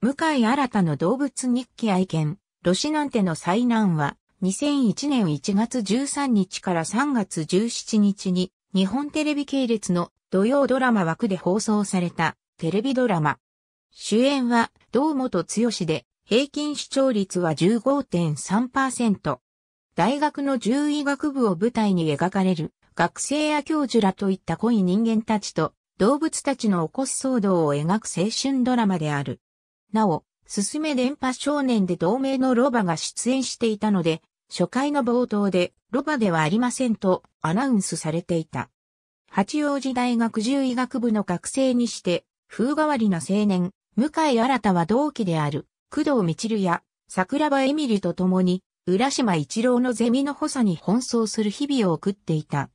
向井新の動物日記愛犬、ロシナンテの災難は、2001年1月13日から3月17日に、日本テレビ系列の土曜ドラマ枠で放送されたテレビドラマ。主演は、堂本剛で、平均視聴率は15.3%。大学の獣医学部を舞台に描かれる、学生や教授らといった濃い人間たちと、動物たちの起こす騒動を描く青春ドラマである。なお、すすめ電波少年で同名のロバが出演していたので、初回の冒頭で、ロバではありませんとアナウンスされていた。八王子大学獣医学部の学生にして、風変わりな青年、向井新は同期である、工藤道ちや、桜庭エミリと共に、浦島一郎のゼミの補佐に奔走する日々を送っていた。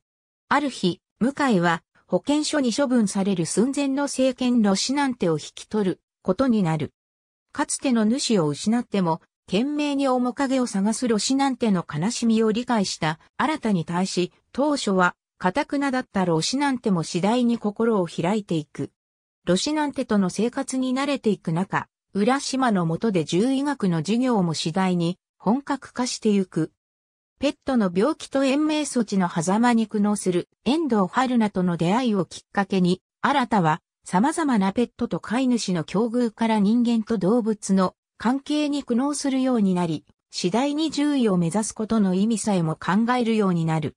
ある日、向井は、保健所に処分される寸前の政権の死なんてを引き取ることになる。かつての主を失っても、懸命に面影を探すロシナンテの悲しみを理解した新たに対し、当初は、カタクナだったロシナンテも次第に心を開いていく。ロシナンテとの生活に慣れていく中、浦島の下で獣医学の授業も次第に本格化してゆく。ペットの病気と延命措置の狭間に苦悩する遠藤春菜との出会いをきっかけに、新たは様々なペットと飼い主の境遇から人間と動物の関係に苦悩するようになり、次第に獣医を目指すことの意味さえも考えるようになる。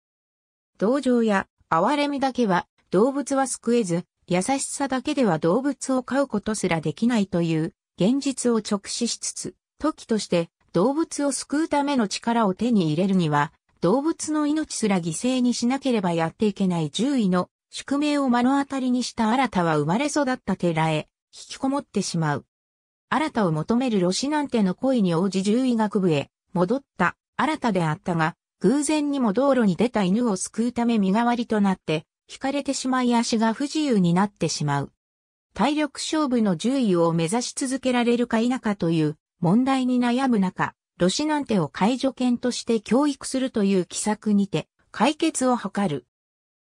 同情や哀れみだけは動物は救えず、優しさだけでは動物を飼うことすらできないという現実を直視しつつ、時として動物を救うための力を手に入れるには、動物の命すら犠牲にしなければやっていけない獣医の宿命を目の当たりにした新たは生まれ育った寺へ、引きこもってしまう。新たを求めるロシなんての恋に応じ獣医学部へ、戻った、新たであったが、偶然にも道路に出た犬を救うため身代わりとなって、惹かれてしまい足が不自由になってしまう。体力勝負の獣医を目指し続けられるか否かという問題に悩む中、ロシナンテを介助犬として教育するという奇策にて解決を図る。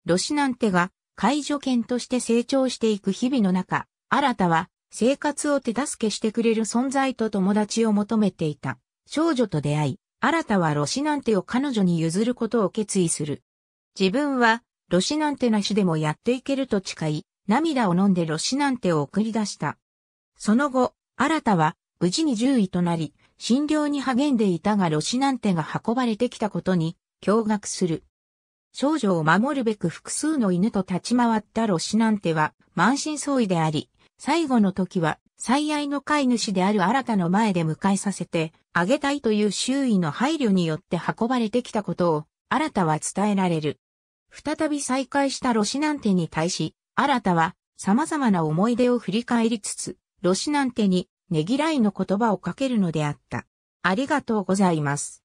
ロシナンテが介助犬として成長していく日々の中、新たは生活を手助けしてくれる存在と友達を求めていた。少女と出会い、新たはロシなんてを彼女に譲ることを決意する。自分は、ロシなんてなしでもやっていけると誓い、涙を飲んでロシなんてを送り出した。その後、新たは、無事に獣医となり、診療に励んでいたがロシなんてが運ばれてきたことに、驚愕する。少女を守るべく複数の犬と立ち回ったロシナンテは満身創痍であり、最後の時は最愛の飼い主である新たの前で迎えさせてあげたいという周囲の配慮によって運ばれてきたことを新たは伝えられる。再び再会したロシナンテに対し、新たは様々な思い出を振り返りつつ、ロシナンテにねぎらいの言葉をかけるのであった。ありがとうございます。